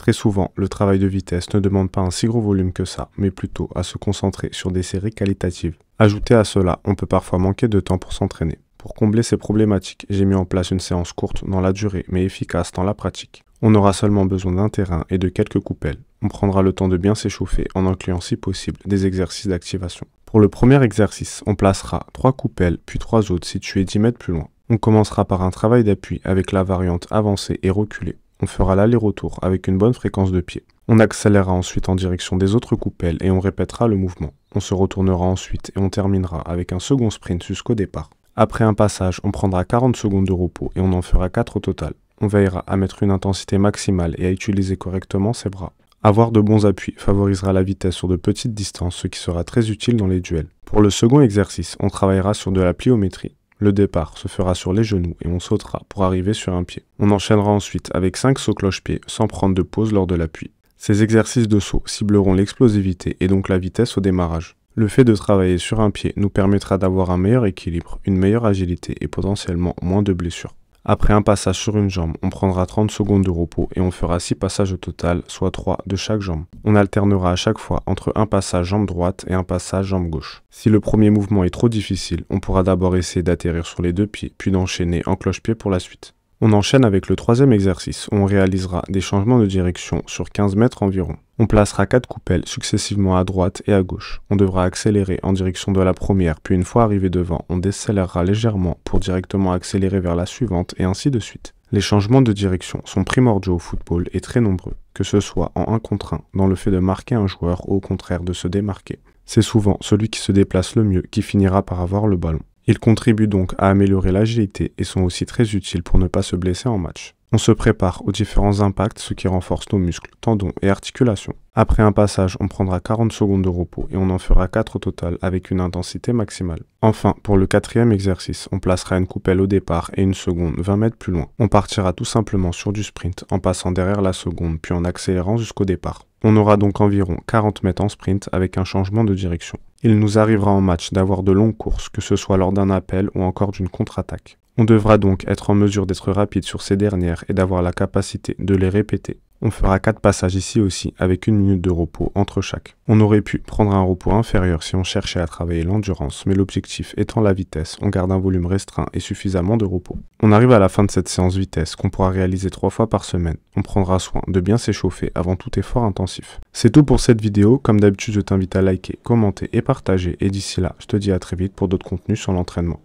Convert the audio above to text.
Très souvent, le travail de vitesse ne demande pas un si gros volume que ça, mais plutôt à se concentrer sur des séries qualitatives. Ajouté à cela, on peut parfois manquer de temps pour s'entraîner. Pour combler ces problématiques, j'ai mis en place une séance courte dans la durée mais efficace dans la pratique. On aura seulement besoin d'un terrain et de quelques coupelles. On prendra le temps de bien s'échauffer en incluant si possible des exercices d'activation. Pour le premier exercice, on placera trois coupelles puis trois autres situées 10 mètres plus loin. On commencera par un travail d'appui avec la variante avancée et reculée on fera l'aller-retour avec une bonne fréquence de pied. On accélérera ensuite en direction des autres coupelles et on répétera le mouvement. On se retournera ensuite et on terminera avec un second sprint jusqu'au départ. Après un passage, on prendra 40 secondes de repos et on en fera 4 au total. On veillera à mettre une intensité maximale et à utiliser correctement ses bras. Avoir de bons appuis favorisera la vitesse sur de petites distances, ce qui sera très utile dans les duels. Pour le second exercice, on travaillera sur de la pliométrie. Le départ se fera sur les genoux et on sautera pour arriver sur un pied. On enchaînera ensuite avec 5 sauts cloche-pied sans prendre de pause lors de l'appui. Ces exercices de saut cibleront l'explosivité et donc la vitesse au démarrage. Le fait de travailler sur un pied nous permettra d'avoir un meilleur équilibre, une meilleure agilité et potentiellement moins de blessures. Après un passage sur une jambe, on prendra 30 secondes de repos et on fera 6 passages au total, soit 3 de chaque jambe. On alternera à chaque fois entre un passage jambe droite et un passage jambe gauche. Si le premier mouvement est trop difficile, on pourra d'abord essayer d'atterrir sur les deux pieds, puis d'enchaîner en cloche-pied pour la suite. On enchaîne avec le troisième exercice où on réalisera des changements de direction sur 15 mètres environ. On placera quatre coupelles successivement à droite et à gauche. On devra accélérer en direction de la première, puis une fois arrivé devant, on décélérera légèrement pour directement accélérer vers la suivante et ainsi de suite. Les changements de direction sont primordiaux au football et très nombreux, que ce soit en 1 contre 1, dans le fait de marquer un joueur ou au contraire de se démarquer. C'est souvent celui qui se déplace le mieux qui finira par avoir le ballon. Ils contribuent donc à améliorer l'agilité et sont aussi très utiles pour ne pas se blesser en match. On se prépare aux différents impacts, ce qui renforce nos muscles, tendons et articulations. Après un passage, on prendra 40 secondes de repos et on en fera 4 au total avec une intensité maximale. Enfin, pour le quatrième exercice, on placera une coupelle au départ et une seconde 20 mètres plus loin. On partira tout simplement sur du sprint en passant derrière la seconde puis en accélérant jusqu'au départ. On aura donc environ 40 mètres en sprint avec un changement de direction. Il nous arrivera en match d'avoir de longues courses, que ce soit lors d'un appel ou encore d'une contre-attaque. On devra donc être en mesure d'être rapide sur ces dernières et d'avoir la capacité de les répéter. On fera 4 passages ici aussi, avec une minute de repos entre chaque. On aurait pu prendre un repos inférieur si on cherchait à travailler l'endurance, mais l'objectif étant la vitesse, on garde un volume restreint et suffisamment de repos. On arrive à la fin de cette séance vitesse qu'on pourra réaliser 3 fois par semaine. On prendra soin de bien s'échauffer avant tout effort intensif. C'est tout pour cette vidéo, comme d'habitude je t'invite à liker, commenter et partager, et d'ici là, je te dis à très vite pour d'autres contenus sur l'entraînement.